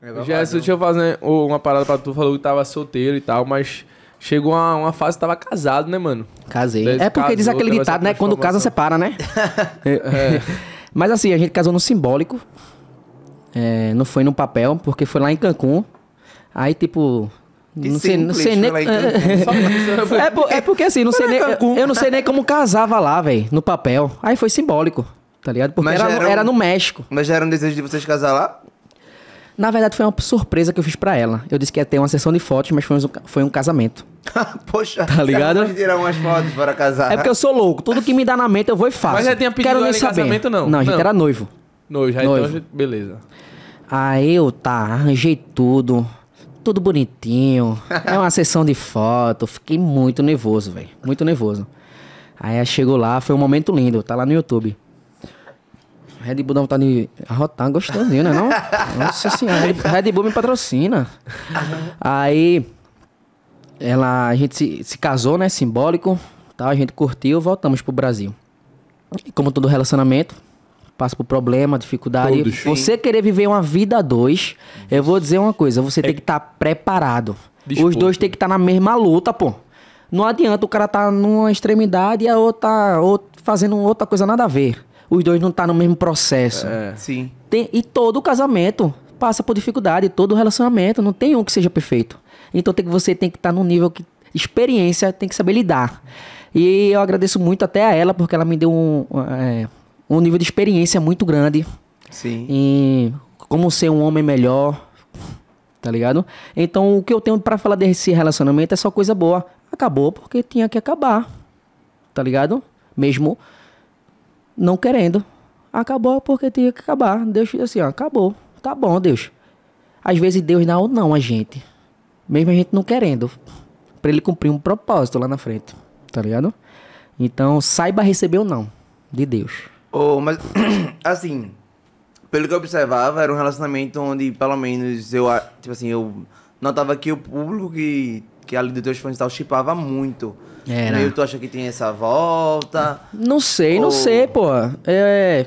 É Gerson, deixa eu fazer uma parada pra tu. Falou que tava solteiro e tal, mas chegou uma, uma fase que tava casado, né, mano? Casei. Desde é porque casou, diz aquele ditado, né? Quando casa, separa, né? é. Mas assim, a gente casou no simbólico. É, não foi no papel, porque foi lá em Cancún. Aí, tipo, não sei, não sei nem. é, por, é, porque assim, não sei nem, eu não sei nem como casava lá, velho, no papel. Aí foi simbólico, tá ligado? Porque era, era, um, era, no México. Mas já era um desejo de vocês casar lá? Na verdade, foi uma surpresa que eu fiz para ela. Eu disse que ia ter uma sessão de fotos, mas foi um, foi um casamento. Poxa, tá ligado? Você tirar umas fotos para casar. É porque eu sou louco. Tudo que me dá na mente eu vou e faço. Mas já tinha pedido Quero nem saber. casamento, não? Não, a gente não. era noivo. Noivo, já então noivo. Então, beleza. Aí eu, tá, arranjei tudo. Tudo bonitinho. é uma sessão de foto. Fiquei muito nervoso, velho. Muito nervoso. Aí chegou lá, foi um momento lindo. Tá lá no YouTube. Red Bull dá tá vontade de arrotar tá gostosinho, né? Não? Nossa senhora, Red, Red Bull me patrocina. Aí ela, a gente se, se casou, né? Simbólico. tá? a gente curtiu, voltamos pro Brasil. E como todo relacionamento, passa por problema, dificuldade. Todos, você querer viver uma vida a dois, eu vou dizer uma coisa, você é... tem que estar tá preparado. Disposto. Os dois tem que estar tá na mesma luta, pô. Não adianta o cara estar tá numa extremidade e a outra, tá outra fazendo outra coisa nada a ver os dois não tá no mesmo processo. É. Sim. Tem, e todo casamento passa por dificuldade, todo relacionamento, não tem um que seja perfeito. Então tem que você tem que estar tá num nível que experiência tem que saber lidar. E eu agradeço muito até a ela porque ela me deu um, é, um nível de experiência muito grande. Sim. Em como ser um homem melhor, tá ligado? Então o que eu tenho para falar desse relacionamento é só coisa boa. Acabou porque tinha que acabar. Tá ligado? Mesmo não querendo. Acabou porque tinha que acabar. Deus fez assim, ó, acabou. Tá bom, Deus. Às vezes Deus dá ou não a gente. Mesmo a gente não querendo. para ele cumprir um propósito lá na frente. Tá ligado? Então, saiba receber ou não de Deus. Oh, mas, assim, pelo que eu observava, era um relacionamento onde, pelo menos, eu, tipo assim, eu notava que o público que, que ali dos teus fãs e tal, chipava muito. Era. Meio tu acha que tem essa volta? Não sei, ou... não sei, pô. É,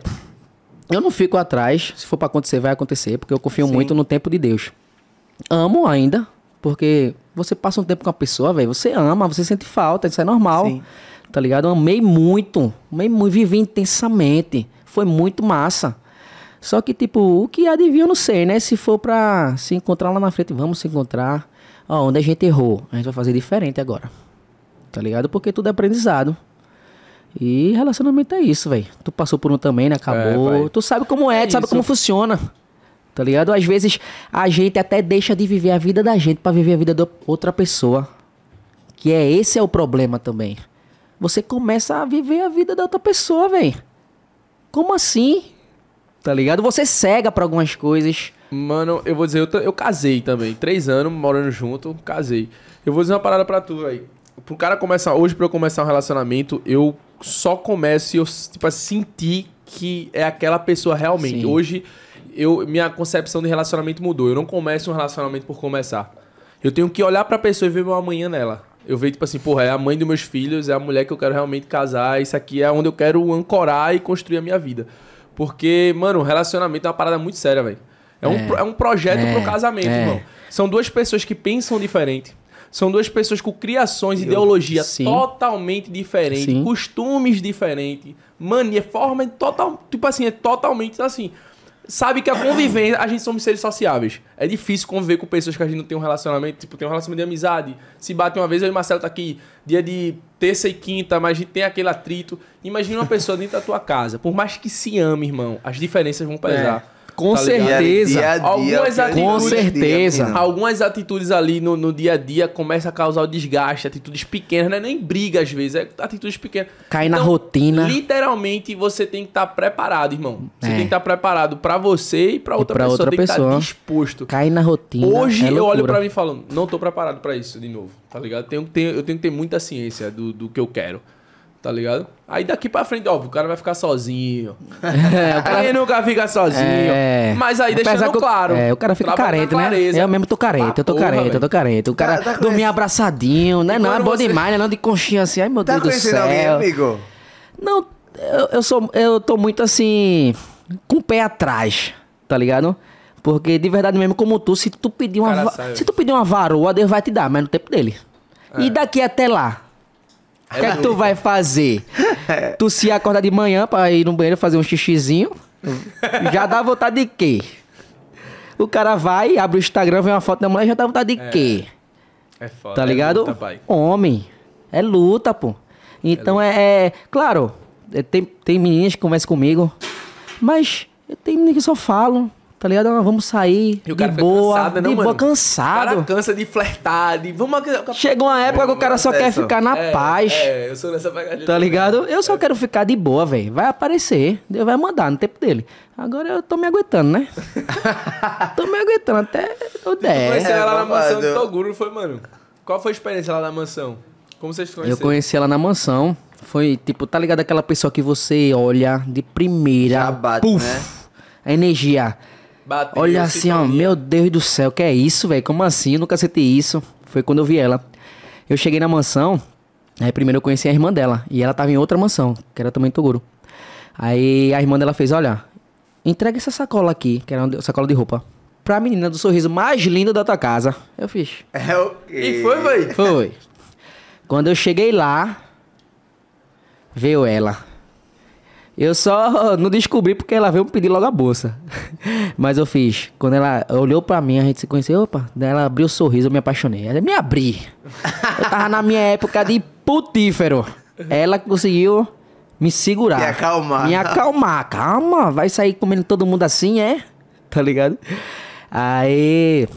eu não fico atrás. Se for para acontecer, vai acontecer, porque eu confio Sim. muito no tempo de Deus. Amo ainda, porque você passa um tempo com a pessoa, velho, você ama, você sente falta, isso é normal. Sim. Tá ligado? Eu amei muito, amei muito, vivi intensamente. Foi muito massa. Só que, tipo, o que adivinha, eu não sei, né? Se for pra se encontrar lá na frente, vamos se encontrar. Ó, onde a gente errou, a gente vai fazer diferente agora tá ligado? Porque tudo é aprendizado. E relacionamento é isso, velho. Tu passou por um também, né? Acabou. É, tu sabe como é, é tu sabe como funciona. Tá ligado? Às vezes a gente até deixa de viver a vida da gente para viver a vida da outra pessoa. Que é esse é o problema também. Você começa a viver a vida da outra pessoa, velho. Como assim? Tá ligado? Você cega para algumas coisas. Mano, eu vou dizer, eu, eu casei também. Três anos morando junto, casei. Eu vou dizer uma parada pra tu, velho pro cara começar. Hoje, pra eu começar um relacionamento, eu só começo e eu, tipo, a sentir que é aquela pessoa realmente. Sim. Hoje, eu, minha concepção de relacionamento mudou. Eu não começo um relacionamento por começar. Eu tenho que olhar pra pessoa e ver meu amanhã nela. Eu vejo, tipo assim, porra, é a mãe dos meus filhos, é a mulher que eu quero realmente casar, isso aqui é onde eu quero ancorar e construir a minha vida. Porque, mano, relacionamento é uma parada muito séria, velho. É, é, Um, é um projeto é. pro casamento, é. irmão. São duas pessoas que pensam diferente, são duas pessoas com criações, Eu, ideologia sim. totalmente diferente, sim. costumes diferentes, mania, forma total. Tipo assim, é totalmente assim. Sabe que a convivência, a gente somos seres sociáveis. É difícil conviver com pessoas que a gente não tem um relacionamento, tipo, tem um relacionamento de amizade. Se bate uma vez, eu e Marcelo tá aqui dia de terça e quinta, mas a gente tem aquele atrito. Imagina uma pessoa dentro da tua casa. Por mais que se ame, irmão, as diferenças vão pesar. É. Com tá certeza. Dia dia, algumas é é dia, atitudes, com certeza. algumas atitudes ali no, no dia a dia começam a causar o desgaste, atitudes pequenas, não é nem briga às vezes, é atitudes pequenas. Cai então, na rotina. Literalmente você tem que estar tá preparado, irmão. Você é. tem que estar tá preparado para você e para outra e pra pessoa, outra tem tá pessoa. que estar tá disposto. Cai na rotina. Hoje é eu olho para mim falando, não tô preparado para isso de novo, tá ligado? Tenho, tenho, eu tenho que ter muita ciência do, do que eu quero. Tá ligado? Aí daqui pra frente, ó o cara vai ficar sozinho. É, o nunca fica sozinho. É... Mas aí deixa deixando claro. É, o cara fica carente, né? Eu mesmo tô carente, eu tô porra, carente, eu tô carente. O tá, cara, tá, tá dormir abraçadinho, né? Tá Não, é bom você... demais, né? Não, de conchinha assim. Ai, meu tá Deus do céu. Alguém, amigo? Não, eu, eu, sou, eu tô muito assim, com o pé atrás, tá ligado? Porque de verdade mesmo, como tu, se tu pedir uma, va... se tu pedir uma varoa, Deus vai te dar, mas no tempo dele. É. E daqui até lá, o que é que tu vai fazer? Tu se acordar de manhã pra ir no banheiro fazer um xixizinho, já dá vontade de quê? O cara vai, abre o Instagram, vê uma foto da mulher, já dá vontade de é. quê? É, é foda. Tá é ligado? É luta, Homem. É luta, pô. Então é, é, é, claro, é, tem, tem meninas que conversam comigo, mas tem meninas que só falam tá ligado? Ah, vamos sair e o cara de boa, cansado, né, não, de mano? boa, cansado. O cara cansa de flertar, de... Vamos... Chega uma época que o cara só é, quer ficar na é, paz. É, eu sou nessa pegadinha. Tá ligado? Eu só quero ficar de boa, velho. Vai aparecer, Deus vai mandar no tempo dele. Agora eu tô me aguentando, né? tô me aguentando até o 10. Conheceu ela na mansão do Toguro, foi, mano? Qual foi a experiência lá na mansão? Como vocês conheceram? Eu conheci ela na mansão. Foi, tipo, tá ligado aquela pessoa que você olha de primeira. Já bate, né? A energia. Bateu, Olha assim, ó, meu Deus do céu, que é isso, velho? Como assim? Eu nunca senti isso. Foi quando eu vi ela. Eu cheguei na mansão, aí primeiro eu conheci a irmã dela, e ela tava em outra mansão, que era também Toguro. Aí a irmã dela fez, olha, entrega essa sacola aqui, que era uma sacola de roupa, pra menina do sorriso mais lindo da tua casa. Eu fiz. É o E foi, velho? Foi. quando eu cheguei lá, veio ela. Eu só não descobri porque ela veio me pedir logo a bolsa. Mas eu fiz. Quando ela olhou pra mim, a gente se conheceu. Opa, daí ela abriu o um sorriso, eu me apaixonei. Ela me abri. Eu tava na minha época de putífero. Ela conseguiu me segurar. Me acalmar. Me acalmar. Calma, vai sair comendo todo mundo assim, é? Tá ligado? Aí.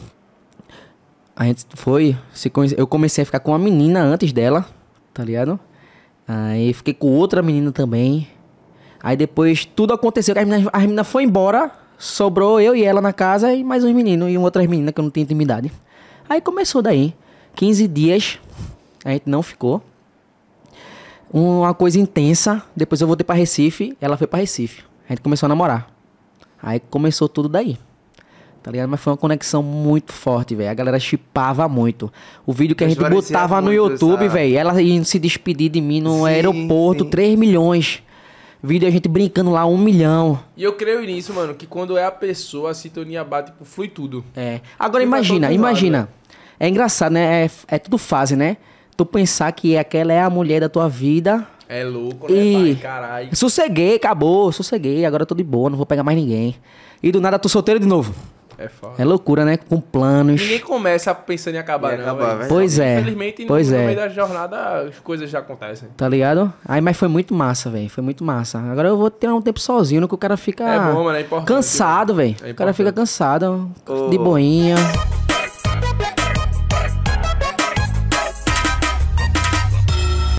A gente foi. Se conhece... Eu comecei a ficar com uma menina antes dela, tá ligado? Aí fiquei com outra menina também. Aí depois tudo aconteceu. As meninas, as meninas foram embora, sobrou eu e ela na casa e mais uns meninos e outras meninas que eu não tinha intimidade. Aí começou daí. 15 dias, a gente não ficou. Uma coisa intensa. Depois eu voltei para Recife, ela foi para Recife. A gente começou a namorar. Aí começou tudo daí. Tá ligado? Mas foi uma conexão muito forte, velho. A galera chipava muito. O vídeo que a gente botava no YouTube, velho, ela indo se despedir de mim no sim, aeroporto, sim. 3 milhões. Vídeo a gente brincando lá, um milhão. E eu creio nisso, mano, que quando é a pessoa, a sintonia bate, tipo, flui tudo. É. Agora tá imagina, imagina. Lado, né? é engraçado, né? É, é tudo fase, né? Tu pensar que aquela é a mulher da tua vida. É louco, né, e... Caralho. Sosseguei, acabou, sosseguei. Agora eu tô de boa, não vou pegar mais ninguém. E do nada, tu solteiro de novo. É, foda. é loucura, né? Com planos. Ninguém começa pensando em acabar, não. Acabar, pois é. Infelizmente, pois no, é. meio da jornada, as coisas já acontecem. Tá ligado? Aí, mas foi muito massa, velho. Foi muito massa. Agora eu vou tirar um tempo sozinho, que o cara fica. É bom, mano, é importante. Cansado, né? velho. É o cara fica cansado, oh. de boinha.